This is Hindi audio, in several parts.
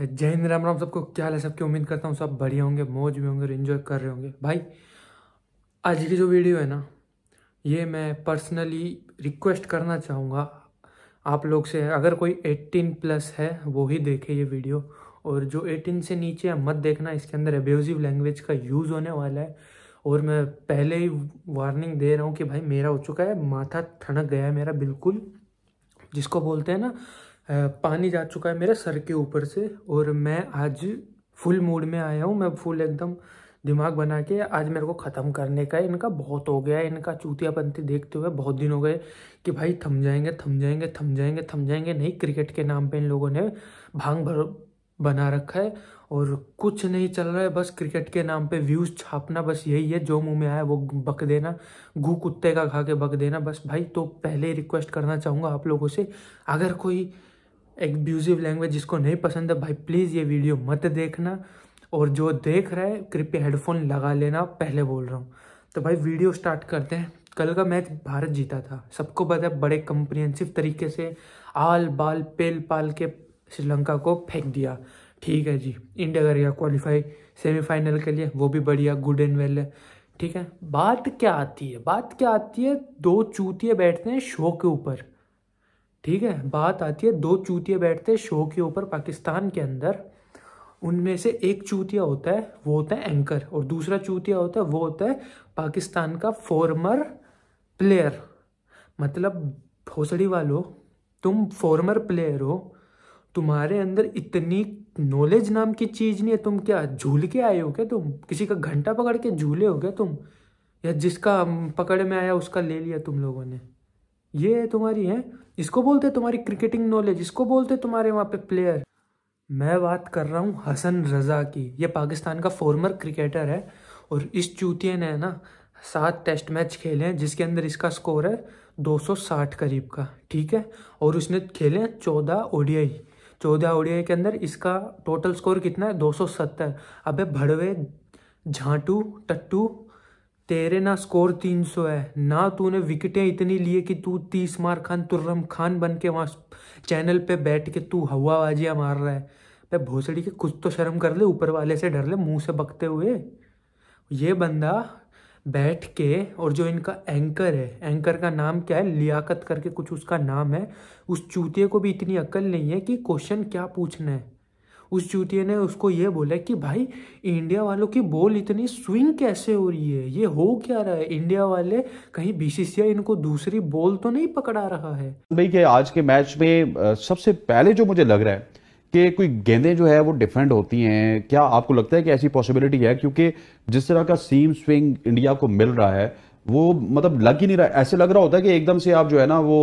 जय हिंद राम राम सबको क्या हाल है सबकी उम्मीद करता हूँ सब बढ़िया होंगे मौज में होंगे और इन्जॉय कर रहे होंगे भाई आज की जो वीडियो है ना ये मैं पर्सनली रिक्वेस्ट करना चाहूँगा आप लोग से अगर कोई 18 प्लस है वो ही देखे ये वीडियो और जो 18 से नीचे है मत देखना इसके अंदर एब्यूजिव लैंग्वेज का यूज़ होने वाला है और मैं पहले ही वार्निंग दे रहा हूँ कि भाई मेरा हो चुका है माथा ठनक गया है मेरा बिल्कुल जिसको बोलते हैं ना पानी जा चुका है मेरे सर के ऊपर से और मैं आज फुल मूड में आया हूँ मैं फुल एकदम दिमाग बना के आज मेरे को ख़त्म करने का है इनका बहुत हो गया है इनका चूतियापंथी देखते हुए बहुत दिन हो गए कि भाई थम जाएंगे थम जाएंगे थम जाएंगे थम जाएंगे नहीं क्रिकेट के नाम पे इन लोगों ने भांग भर बना रखा है और कुछ नहीं चल रहा है बस क्रिकेट के नाम पे व्यूज़ छापना बस यही है जो मुंह में आया वो बक देना घू कुत्ते का खा के बक देना बस भाई तो पहले रिक्वेस्ट करना चाहूँगा आप लोगों से अगर कोई एब्यूजिव लैंग्वेज जिसको नहीं पसंद है भाई प्लीज़ ये वीडियो मत देखना और जो देख रहा है कृपया हेडफोन लगा लेना पहले बोल रहा हूँ तो भाई वीडियो स्टार्ट करते हैं कल का मैच भारत जीता था सबको पता है बड़े कंप्रिहेंसिव तरीके से आल बाल पेल पाल के श्रीलंका को फेंक दिया ठीक है जी इंडिया करेगा क्वालिफाई सेमीफाइनल के लिए वो भी बढ़िया गुड एंड वेल है ठीक है बात क्या आती है बात क्या आती है दो चूतिए बैठते हैं शो के ऊपर ठीक है बात आती है दो चूतिए बैठते हैं शो के ऊपर पाकिस्तान के अंदर उनमें से एक चूतिया होता है वो होता है एंकर और दूसरा चूतिया होता है वो होता है पाकिस्तान का फॉर्मर प्लेयर मतलब भोसड़ी वालों तुम फॉर्मर प्लेयर हो तुम्हारे अंदर इतनी नॉलेज नाम की चीज़ नहीं है तुम क्या झूल के आए हो क्या तुम किसी का घंटा पकड़ के झूले हो क्या तुम या जिसका पकड़ में आया उसका ले लिया तुम लोगों ने ये है तुम्हारी है इसको बोलते तुम्हारी क्रिकेटिंग नॉलेज इसको बोलते तुम्हारे वहाँ पे प्लेयर मैं बात कर रहा हूँ हसन रज़ा की ये पाकिस्तान का फॉर्मर क्रिकेटर है और इस चूतिए ने ना सात टेस्ट मैच खेले हैं जिसके अंदर इसका स्कोर है 260 करीब का ठीक है और उसने खेले हैं चौदह ओडीआई चौदह ओडिया के अंदर इसका टोटल स्कोर कितना है दो सौ सत्तर अबे भड़वे झांटू टट्टू तेरे ना स्कोर तीन सौ है ना तूने विकेटें इतनी लिए कि तू तीस मार खान तुर्रम खान बन के वहाँ चैनल पे बैठ के तू हवाबाजियाँ मार रहा है भाई भोसड़ी के कुछ तो शर्म कर ले ऊपर वाले से डर ले मुंह से बकते हुए ये बंदा बैठ के और जो इनका एंकर है एंकर का नाम क्या है लियाकत करके कुछ उसका नाम है उस चूतिए को भी इतनी अकल नहीं है कि क्वेश्चन क्या पूछना है उस चूतिए ने उसको ये बोला कि भाई इंडिया वालों की बॉल इतनी स्विंग कैसे हो रही है ये हो क्या रहा है इंडिया वाले कहीं बीसीसीआई इनको दूसरी बॉल तो नहीं पकड़ा रहा है भाई के आज के मैच में सबसे पहले जो मुझे लग रहा है कि कोई गेंदें जो है वो डिफेंड होती हैं क्या आपको लगता है कि ऐसी पॉसिबिलिटी है क्योंकि जिस तरह का सीम स्विंग इंडिया को मिल रहा है वो मतलब लग ही नहीं रहा ऐसे लग रहा होता है कि एकदम से आप जो है ना वो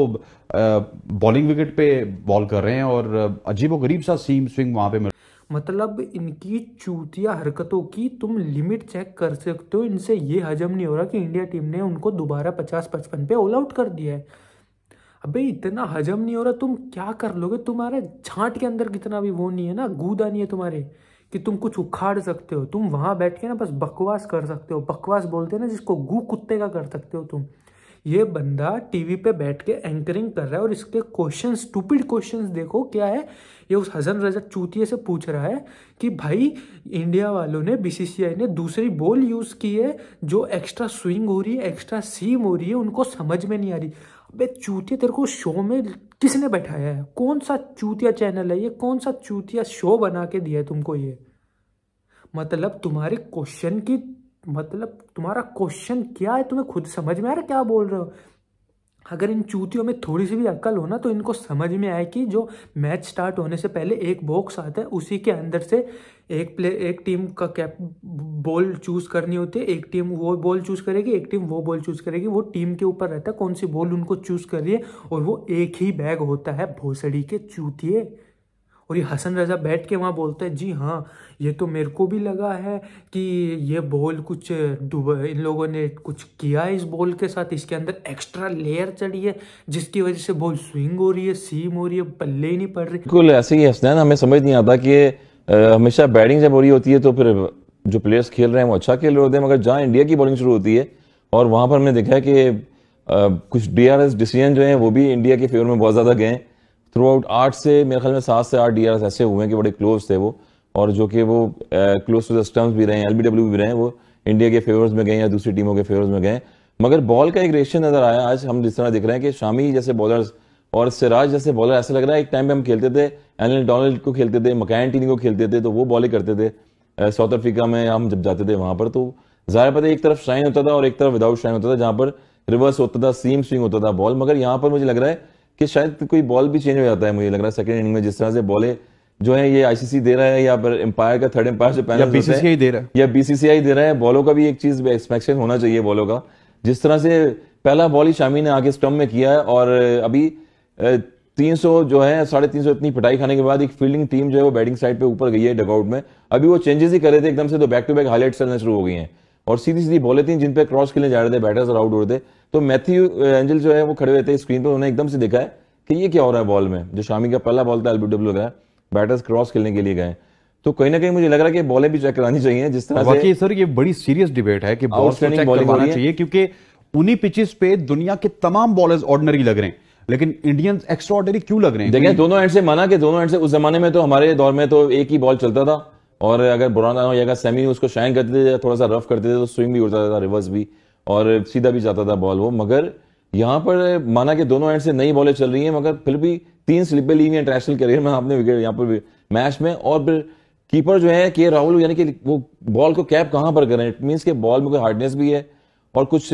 बॉलिंग विकेट पे बॉल कर रहे हैं और अजीब व गरीब सा सीम स्विंग वहां पे मिल मतलब इनकी चूतिया हरकतों की तुम लिमिट चेक कर सकते हो इनसे ये हजम नहीं हो रहा कि इंडिया टीम ने उनको दोबारा पचास पचपन पे ऑल आउट कर दिया है अबे इतना हजम नहीं हो रहा तुम क्या कर लोगे तुम्हारे छाट के अंदर कितना भी वो नहीं है ना गूदा नहीं है तुम्हारे कि तुम कुछ उखाड़ सकते हो तुम वहाँ बैठ के ना बस बकवास कर सकते हो बकवास बोलते हैं ना जिसको गू कुत्ते का कर सकते हो तुम ये बंदा टीवी पे बैठ के एंकरिंग कर रहा है और इसके क्वेश्चन स्टूपिड क्वेश्चन देखो क्या है ये उस हसन रजा चूतिए से पूछ रहा है कि भाई इंडिया वालों ने बीसीसीआई ने दूसरी बॉल यूज़ की है जो एक्स्ट्रा स्विंग हो रही है एक्स्ट्रा सीम हो रही है उनको समझ में नहीं आ रही अबे चूतिया तेरे को शो में किसने बैठाया है कौन सा चूतिया चैनल है ये कौन सा चूतिया शो बना के दिया है तुमको ये मतलब तुम्हारे क्वेश्चन की मतलब तुम्हारा क्वेश्चन क्या है तुम्हें खुद समझ में आ रहा क्या बोल रहे हो अगर इन चूतियों में थोड़ी सी भी अक्ल हो ना तो इनको समझ में आए कि जो मैच स्टार्ट होने से पहले एक बॉक्स आता है उसी के अंदर से एक प्ले एक टीम का कैप बॉल चूज़ करनी होती है एक टीम वो बॉल चूज़ करेगी एक टीम वो बॉल चूज़ करेगी वो टीम के ऊपर रहता है कौन सी बॉल उनको चूज़ कर रही है और वो एक ही बैग होता है भोसड़ी के चूतिए और ये हसन रज़ा बैठ के वहाँ बोलते हैं जी हाँ ये तो मेरे को भी लगा है कि ये बॉल कुछ इन लोगों ने कुछ किया है इस बॉल के साथ इसके अंदर एक्स्ट्रा लेयर चढ़ी है जिसकी वजह से बॉल स्विंग हो रही है सीम हो रही है पल्ले ही नहीं पड़ रही बिल्कुल ऐसे ही हैं हमें समझ नहीं आता कि ये हमेशा बैटिंग जब हो रही होती है तो फिर जो प्लेयर्स खेल रहे हैं वो अच्छा खेल रहे होते हैं मगर जहाँ इंडिया की बॉलिंग शुरू होती है और वहाँ पर हमने देखा है कि कुछ डी डिसीजन जो हैं वो भी इंडिया के फेवर में बहुत ज़्यादा गए हैं थ्रू आउट आठ से मेरे ख्याल में सात से आठ डी ऐसे हुए हैं कि बड़े क्लोज थे वो और जो कि वो क्लोज टू द स्टम्स भी रहे हैं एल भी रहे हैं वो इंडिया के फेवर्स में गए या दूसरी टीमों के फेवर्स में गए मगर बॉल का एक रेशन नजर आया आज हम जिस तरह दिख रहे हैं कि शामी जैसे बॉलर्स और सिराज जैसे बॉलर ऐसा लग रहा है एक टाइम पे हम खेलते थे एल डोनल्ड को खेलते थे मकैनटीनी को खेलते थे तो वो बॉलिंग करते थे साउथ अफ्रीका में हम जब जाते थे वहाँ पर तो ज़ाहिर पता है एक तरफ शाइन होता था और एक तरफ विदाउट शाइन होता था जहाँ पर रिवर्स होता था सीम स्विंग होता था बॉल मगर यहाँ पर मुझे लग रहा है कि शायद कोई बॉल भी चेंज हो जाता है मुझे लग रहा है सेकेंड इनिंग में जिस तरह से बॉले जो है ये आईसीसी दे रहा है या एम्पायर का थर्ड एम्पायर जो पैनल बीसीसीआई दे रहा है या बीसीसीआई दे रहा है बॉलों का भी एक चीज एक्सपेक्शन होना चाहिए बॉलों का जिस तरह से पहला बॉल ही शामी ने आगे स्टम्प में किया है और अभी तीन सौ जो है साढ़े तीन सौ इतनी पिटाई खाने के बाद एक फील्डिंग टीम जो है वो बैटिंग साइड पे ऊपर गई है डगआउट में अभी वो चेंजेस ही कर रहे थे एकदम से तो बैक टू बैक हाईलाइट चलना शुरू हो गई है और सीधी सीधी बॉलें थी जिन पे क्रॉस खेलने जा रहे थे बैटर्स और आउट हो रहे थे तो मैथ्यू एंजल जो है वो खड़े हुए थे स्क्रीन पर उन्होंने एकदम से देखा है कि ये क्या हो रहा है बॉल में जो शामी का पहला बॉल था एलबी डब्ल्यू का बैटर्स क्रॉस खेलने के लिए गए तो कहीं ना कहीं मुझे लग रहा है कि बॉलें भी चेक करानी चाहिए जिस तरह से सर ये बड़ी सीरियस डिबेट है कि बॉल चेक करवाना चाहिए क्योंकि उन्हीं पिचेस पे दुनिया के तमाम बॉलर्स ऑर्डिनरी लग रहे हैं लेकिन इंडियंस एक्स्ट्रा क्यों लग रहे हैं देखिए दोनों एंड से माना कि दोनों एंड से उस जमाने में तो हमारे दौर में तो एक ही बॉल चलता था और अगर बुराना हो या सेमी उसको शाइन करते थे थोड़ा सा रफ करते थे तो स्विंग भी उड़ता था रिवर्स भी और सीधा भी जाता था बॉल वो मगर यहाँ पर माना कि दोनों एंड से नई बॉलें चल रही हैं मगर फिर भी तीन स्लिपें ली हुई इंटरनेशनल करियर में आपने विकेट यहाँ पर मैच में और फिर कीपर जो है के राहुल यानी कि वो बॉल को कैप कहाँ पर करें इट मीन्स के बॉल में कोई हार्डनेस भी है और कुछ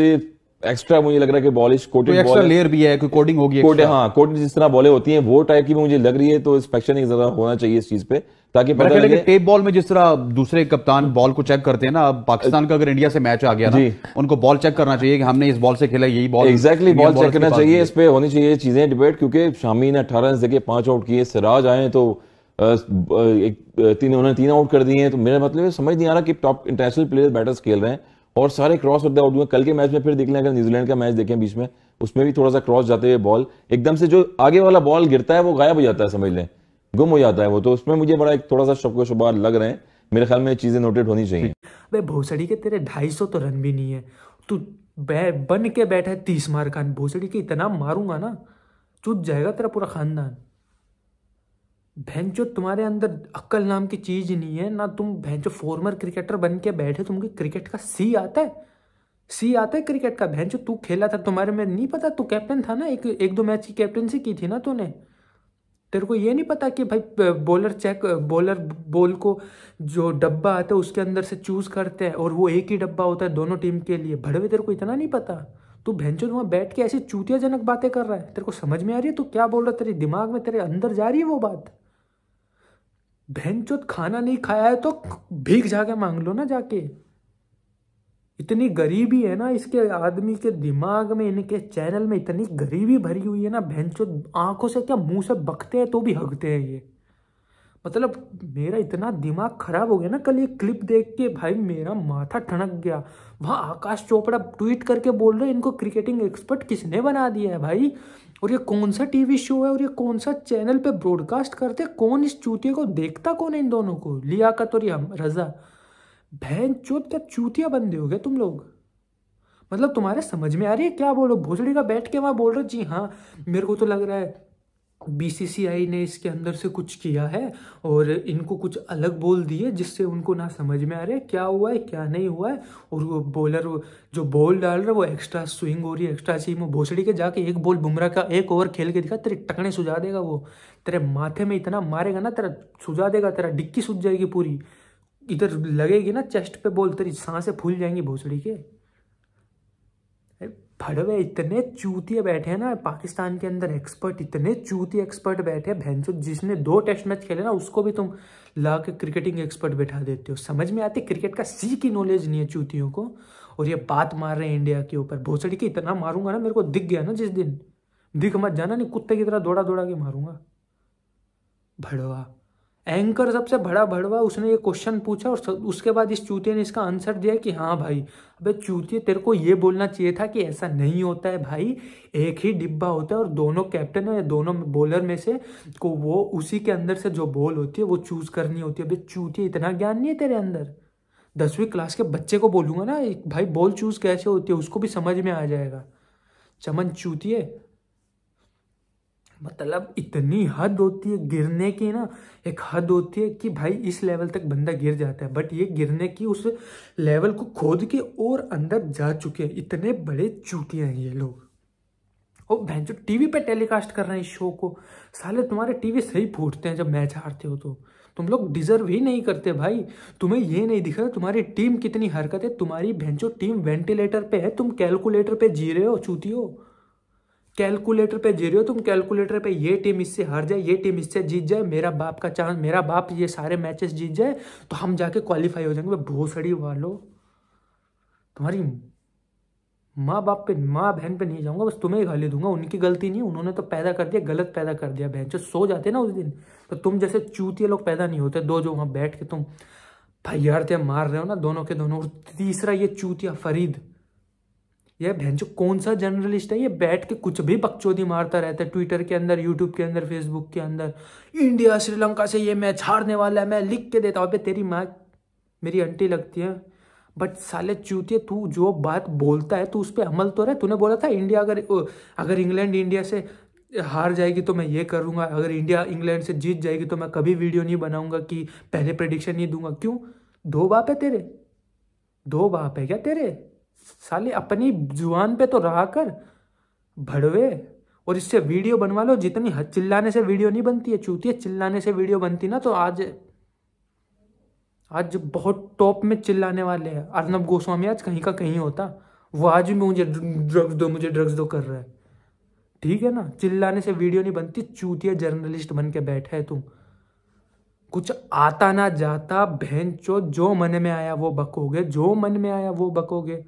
एक्स्ट्रा मुझे लग रहा है कि बॉलिश कोटेड एक्स्ट्रा लेयर भी है कोई कोडिंग होगी कोट हाँ कोट जिस तरह बॉलें होती हैं वो टाइप की मुझे लग रही है तो इंस्पेक्शन जरा होना चाहिए इस चीज पे ताकि पता लगे टेप बॉल में जिस तरह दूसरे कप्तान बॉल को चेक करते हैं ना अब पाकिस्तान का अगर इंडिया से मैच आ गया ना उनको बॉल चेक करना चाहिए कि हमने इस बॉल से खेला यही बॉल एग्जैक्टली बॉल चेक करना चाहिए इस पे होनी चाहिए चीजें डिबेट क्योंकि शामी ने अठारह रन देखे पांच आउट किए सिराज आए तो एक तीन उन्होंने तीन आउट कर दिए तो मेरा मतलब समझ नहीं आ रहा कि टॉप इंटरनेशनल प्लेयर बैटर्स खेल रहे हैं और सारे क्रॉस होते आउट हुए कल के मैच में फिर देख लें अगर न्यूजीलैंड का मैच देखें बीच में उसमें भी थोड़ा सा क्रॉस जाते हुए बॉल एकदम से जो आगे वाला बॉल गिरता है वो गायब हो जाता है समझ लें गुम हो जाता है वो तो उसमें मुझे बड़ा एक थोड़ा सा शबको शुबार लग रहे हैं मेरे ख्याल में चीज़ें नोटेड होनी चाहिए भाई भोसड़ी के तेरे ढाई सौ तो रन भी नहीं है तू बन के बैठा है तीस मार खान भोसड़ी के इतना मारूंगा ना चुप जाएगा तेरा पूरा खानदान भैंचो तुम्हारे अंदर अक्ल नाम की चीज नहीं है ना तुम भैंचो फॉर्मर क्रिकेटर बन के बैठे तुमको क्रिकेट का सी आता है सी आता है क्रिकेट का भैंचो तू खेला था तुम्हारे में नहीं पता तू कैप्टन था ना एक एक दो मैच की कैप्टनसी की थी ना तूने तेरे को ये नहीं पता कि भाई बॉलर चेक बॉलर बॉल को जो डब्बा आता है उसके अंदर से चूज करते हैं और वो एक ही डब्बा होता है दोनों टीम के लिए भड़वे तेरे को इतना नहीं पता तू भैंचो तुम्हें बैठ के ऐसी चूतियाजनक बातें कर रहा है तेरे को समझ में आ रही है तू क्या बोल रहा है तेरे दिमाग में तेरे अंदर जा रही है वो बात बहन चोत खाना नहीं खाया है तो भीख जाके मांग लो ना जाके इतनी गरीबी है ना इसके आदमी के दिमाग में इनके चैनल में इतनी गरीबी भरी हुई है ना बहनचोद आंखों से क्या मुंह से बकते हैं तो भी हकते हैं ये मतलब मेरा इतना दिमाग खराब हो गया ना कल ये क्लिप देख के भाई मेरा माथा ठनक गया वहाँ आकाश चोपड़ा ट्वीट करके बोल रहे इनको क्रिकेटिंग एक्सपर्ट किसने बना दिया है भाई और ये कौन सा टीवी शो है और ये कौन सा चैनल पे ब्रॉडकास्ट करते कौन इस चूतिया को देखता कौन है इन दोनों को लियाकत और हम रज़ा बहन चोत क्या चूतिया बंदे हो गए तुम लोग मतलब तुम्हारे समझ में आ रही है क्या बोलो भोसड़ी का बैठ के वहाँ बोल रहे जी हाँ मेरे को तो लग रहा है बीसीसीआई ने इसके अंदर से कुछ किया है और इनको कुछ अलग बोल दिए जिससे उनको ना समझ में आ रहा है क्या हुआ है क्या नहीं हुआ है और वो बॉलर जो बॉल डाल रहा है वो एक्स्ट्रा स्विंग हो रही है एक्स्ट्रा सीम वो भोसड़ी के जाके एक बॉल बुमराह का एक ओवर खेल के दिखा तेरे टकने सुझा देगा वो तेरे माथे में इतना मारेगा ना तेरा सुझा देगा तेरा डिक्की सूझ जाएगी पूरी इधर लगेगी ना चेस्ट पे बॉल तेरी सांसें फूल जाएंगी भोसड़ी के फड़वे इतने चूतिए बैठे हैं ना पाकिस्तान के अंदर एक्सपर्ट इतने चूती एक्सपर्ट बैठे भैंसो जिसने दो टेस्ट मैच खेले ना उसको भी तुम ला के क्रिकेटिंग एक्सपर्ट बैठा देते हो समझ में आती क्रिकेट का सी की नॉलेज नहीं है चूतियों को और ये बात मार रहे हैं इंडिया के ऊपर भोसड़ी के इतना मारूंगा ना मेरे को दिख गया ना जिस दिन दिख मत जाना नहीं कुत्ते की तरह दौड़ा दौड़ा के मारूंगा भड़वा एंकर सबसे बड़ा भड़वा उसने ये क्वेश्चन पूछा और उसके बाद इस चूतिया ने इसका आंसर दिया कि हाँ भाई अबे चूतिया तेरे को ये बोलना चाहिए था कि ऐसा नहीं होता है भाई एक ही डिब्बा होता है और दोनों कैप्टन या दोनों बॉलर में से को वो उसी के अंदर से जो बॉल होती है वो चूज करनी होती है अभी चूतिया इतना ज्ञान नहीं है तेरे अंदर दसवीं क्लास के बच्चे को बोलूँगा ना भाई बॉल चूज कैसे होती है उसको भी समझ में आ जाएगा चमन चूतिए मतलब इतनी हद होती है गिरने की ना एक हद होती है कि भाई इस लेवल तक बंदा गिर जाता है बट ये गिरने की उस लेवल को खोद के और अंदर जा चुके हैं इतने बड़े चूतिया हैं ये लोग और बहन जो टीवी पे टेलीकास्ट कर रहे हैं इस शो को साले तुम्हारे टीवी सही फूटते हैं जब मैच हारते हो तो तुम लोग डिजर्व ही नहीं करते भाई तुम्हें ये नहीं दिखा तुम्हारी टीम कितनी हरकत है तुम्हारी भैंसो टीम वेंटिलेटर पे है तुम कैलकुलेटर पे जी रहे हो चूती हो कैलकुलेटर पे जी रहे हो तुम कैलकुलेटर पे ये टीम इससे हार जाए ये टीम इससे जीत जाए मेरा बाप का चांस मेरा बाप ये सारे मैचेस जीत जाए तो हम जाके क्वालिफाई हो जाएंगे भोसड़ी वालो तुम्हारी माँ बाप पे माँ बहन पे नहीं जाऊंगा बस तुम्हें गाली दूंगा उनकी गलती नहीं उन्होंने तो पैदा कर दिया गलत पैदा कर दिया बहन सो जाते ना उस दिन तो तुम जैसे चूतिए लोग पैदा नहीं होते दो जो वहाँ बैठ के तुम भैयारते मार रहे हो ना दोनों के दोनों और तीसरा ये चूतिया फरीद यह जो कौन सा जर्नलिस्ट है ये बैठ के कुछ भी बकचोदी मारता रहता है ट्विटर के अंदर यूट्यूब के अंदर फेसबुक के अंदर इंडिया श्रीलंका से ये मैच हारने वाला है मैं लिख के देता हूँ तेरी माँ मेरी आंटी लगती है बट साले है तू जो बात बोलता है तू उस पर अमल तो रहे तूने बोला था इंडिया अगर अगर इंग्लैंड इंडिया से हार जाएगी तो मैं ये करूँगा अगर इंडिया इंग्लैंड से जीत जाएगी तो मैं कभी वीडियो नहीं बनाऊँगा कि पहले प्रडिक्शन नहीं दूंगा क्यों दो बाप है तेरे दो बाप है क्या तेरे साले अपनी जुबान पे तो रहा कर भड़वे और इससे वीडियो बनवा लो जितनी चिल्लाने से वीडियो नहीं बनती है है चिल्लाने से वीडियो बनती ना तो आज आज बहुत टॉप में चिल्लाने वाले हैं अर्नब गोस्वामी आज कहीं का कहीं होता वो आज भी मुझे ड्रग्स दो मुझे ड्रग्स दो कर रहा है ठीक है ना चिल्लाने से वीडियो नहीं बनती चूतिया जर्नलिस्ट बन के बैठा है तुम कुछ आता ना जाता बहन चो जो मन में आया वो बकोगे जो मन में आया वो बकोगे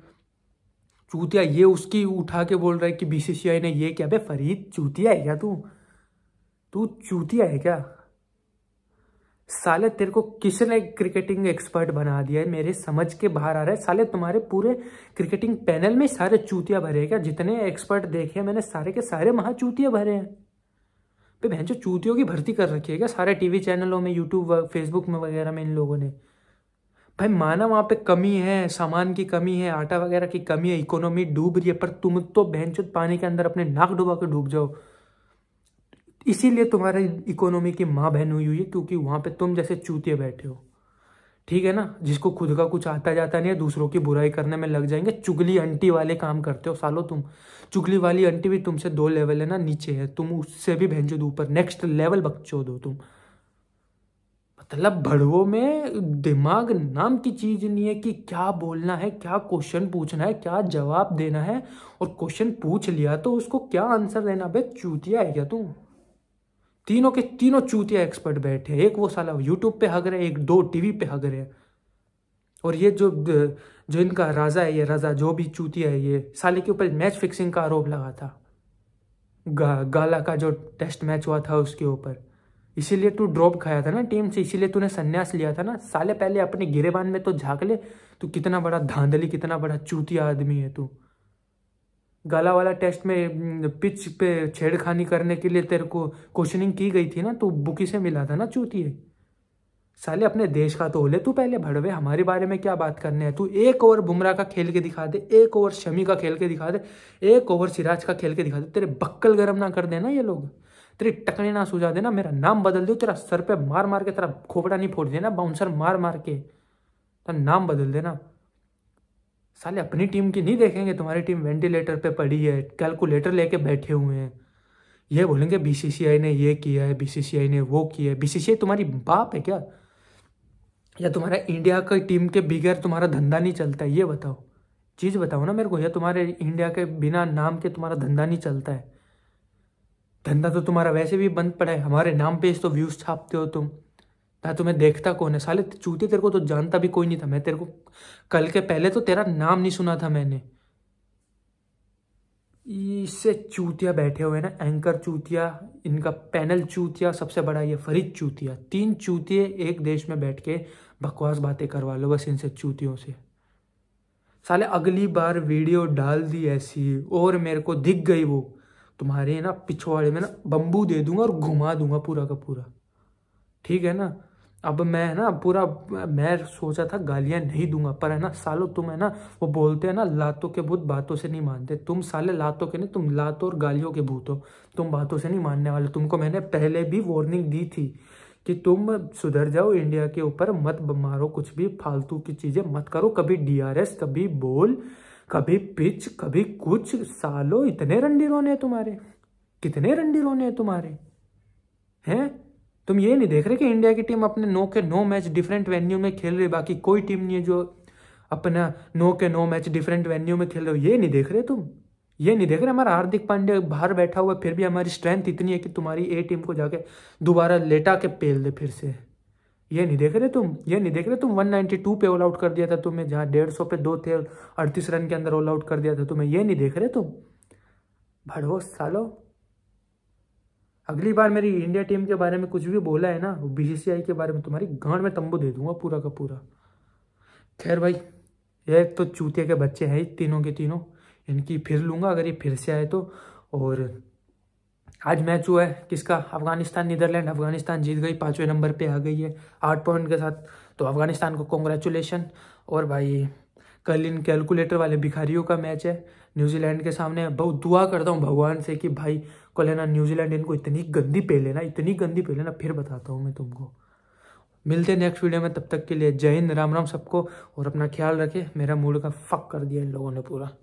चूतिया ये उसकी उठा के बोल रहा है कि बीसीसीआई ने ये क्या बे फरीद चूतिया है क्या तू तू चूतिया है क्या साले तेरे को किसने क्रिकेटिंग एक्सपर्ट बना दिया है मेरे समझ के बाहर आ रहा है साले तुम्हारे पूरे क्रिकेटिंग पैनल में सारे चूतिया भरे हैं क्या जितने एक्सपर्ट देखे हैं मैंने सारे के सारे महा चूतिया भरे हैं पे बहन जो चूतियों की भर्ती कर रखी है क्या सारे टीवी चैनलों में यूट्यूब फेसबुक में वगैरह में इन लोगों ने भाई माना वहाँ पे कमी है सामान की कमी है आटा वगैरह की कमी है इकोनॉमी डूब रही है पर तुम तो बहन पानी के अंदर अपने नाक डुबा के डूब जाओ इसीलिए तुम्हारी इकोनॉमी की माँ बहन हुई हुई है क्योंकि वहाँ पे तुम जैसे चूतिए बैठे हो ठीक है ना जिसको खुद का कुछ आता जाता नहीं है दूसरों की बुराई करने में लग जाएंगे चुगली अंटी वाले काम करते हो सालो तुम चुगली वाली अंटी भी तुमसे दो लेवल है ना नीचे है तुम उससे भी भेजो दो ऊपर नेक्स्ट लेवल बक्चो दो तुम मतलब भड़वों में दिमाग नाम की चीज़ नहीं है कि क्या बोलना है क्या क्वेश्चन पूछना है क्या जवाब देना है और क्वेश्चन पूछ लिया तो उसको क्या आंसर देना बे चूतिया है क्या तू तीनों के तीनों चूतिया एक्सपर्ट बैठे एक वो साला यूट्यूब पे हग रहे एक दो टीवी पे हग रहे हैं और ये जो जो इनका राजा है ये राजा जो भी चूतिया है ये साले के ऊपर मैच फिक्सिंग का आरोप लगा था गा, गाला का जो टेस्ट मैच हुआ था उसके ऊपर इसीलिए तू ड्रॉप खाया था ना टीम से इसीलिए तूने संन्यास लिया था ना साले पहले अपने गिरेबान में तो झाँक ले तू कितना बड़ा धांधली कितना बड़ा चूतिया आदमी है तू गाला वाला टेस्ट में पिच पे छेड़खानी करने के लिए तेरे को क्वेश्चनिंग की गई थी ना तू बुकी से मिला था ना चूतिए साले अपने देश का तो हो ले तू पहले भड़वे हमारे बारे में क्या बात करने है तू एक ओवर बुमराह का खेल के दिखा दे एक ओवर शमी का खेल के दिखा दे एक ओवर सिराज का खेल के दिखा दे तेरे बक्कल गर्म ना कर देना ये लोग तेरी टकने ना सूझा देना मेरा नाम बदल दो तेरा सर पे मार मार के तेरा खोपड़ा नहीं फोड़ देना बाउंसर मार मार के तेरा नाम बदल देना साले अपनी टीम की नहीं देखेंगे तुम्हारी टीम वेंटिलेटर पे पड़ी है कैलकुलेटर लेके बैठे हुए हैं ये बोलेंगे बीसीसीआई ने ये किया है बीसीसीआई ने वो किया है बीसीसीआई तुम्हारी बाप है क्या या तुम्हारा इंडिया की टीम के बगैर तुम्हारा धंधा नहीं चलता है ये बताओ चीज़ बताओ ना मेरे को या तुम्हारे इंडिया के बिना नाम के तुम्हारा धंधा नहीं चलता है धंधा तो तुम्हारा वैसे भी बंद पड़ा है हमारे नाम पे तो व्यूज छापते हो तुम ना तुम्हें देखता कौन है साले चूती तेरे को तो जानता भी कोई नहीं था मैं तेरे को कल के पहले तो तेरा नाम नहीं सुना था मैंने इससे चूतिया बैठे हुए ना एंकर चूतिया इनका पैनल चूतिया सबसे बड़ा ये फरीद चूतिया तीन चूतिए एक देश में बैठ के बकवास बातें करवा लो बस इनसे चूतियों से साले अगली बार वीडियो डाल दी ऐसी और मेरे को दिख गई वो तुम्हारे ना पिछवाड़े में ना बम्बू दे दूंगा और घुमा दूंगा पूरा का पूरा ठीक है ना अब मैं है ना पूरा मैं सोचा था गालियां नहीं दूंगा पर है ना सालों तुम है ना वो बोलते हैं ना लातों के भूत बातों से नहीं मानते तुम साले लातों के नहीं तुम लातों और गालियों के भूत हो तुम बातों से नहीं मानने वाले तुमको मैंने पहले भी वार्निंग दी थी कि तुम सुधर जाओ इंडिया के ऊपर मत मारो कुछ भी फालतू की चीज़ें मत करो कभी एस कभी बोल कभी पिच कभी कुछ सालों इतने रंडी रोने हैं तुम्हारे कितने रंडी रोने हैं तुम्हारे हैं तुम ये नहीं देख रहे कि इंडिया की टीम अपने नौ के नौ मैच डिफरेंट वेन्यू में खेल रही बाकी कोई टीम नहीं है जो अपना नौ के नौ मैच डिफरेंट वेन्यू में खेल रहे हो ये नहीं देख रहे तुम ये नहीं देख रहे हमारा हार्दिक पांडे बाहर बैठा हुआ फिर भी हमारी स्ट्रेंथ इतनी है कि तुम्हारी ए टीम को जाके दोबारा लेटा के पेल दे फिर से ये नहीं देख रहे तुम ये नहीं देख रहे तुम 192 पे ऑल आउट कर दिया था तुम्हें जहाँ सौ पे दो थे अड़तीस रन के अंदर ऑल आउट कर दिया था तुम्हें ये नहीं देख रहे तुम भड़ो सालो अगली बार मेरी इंडिया टीम के बारे में कुछ भी बोला है ना बीसीसीआई के बारे में तुम्हारी गांड में तंबू दे दूंगा पूरा का पूरा खैर भाई एक तो चूते के बच्चे हैं तीनों के तीनों इनकी फिर लूंगा अगर ये फिर से आए तो और आज मैच हुआ है किसका अफगानिस्तान नीदरलैंड अफगानिस्तान जीत गई पाँचवें नंबर पे आ गई है आठ पॉइंट के साथ तो अफगानिस्तान को कॉन्ग्रेचुलेशन और भाई कल इन कैलकुलेटर वाले भिखारियों का मैच है न्यूजीलैंड के सामने बहुत दुआ करता हूँ भगवान से कि भाई को लेना न्यूजीलैंड इनको इतनी गंदी पे लेना इतनी गंदी पे लेना फिर बताता हूँ मैं तुमको मिलते हैं नेक्स्ट वीडियो में तब तक के लिए जय हिंद राम राम सबको और अपना ख्याल रखें मेरा मूड का फक कर दिया इन लोगों ने पूरा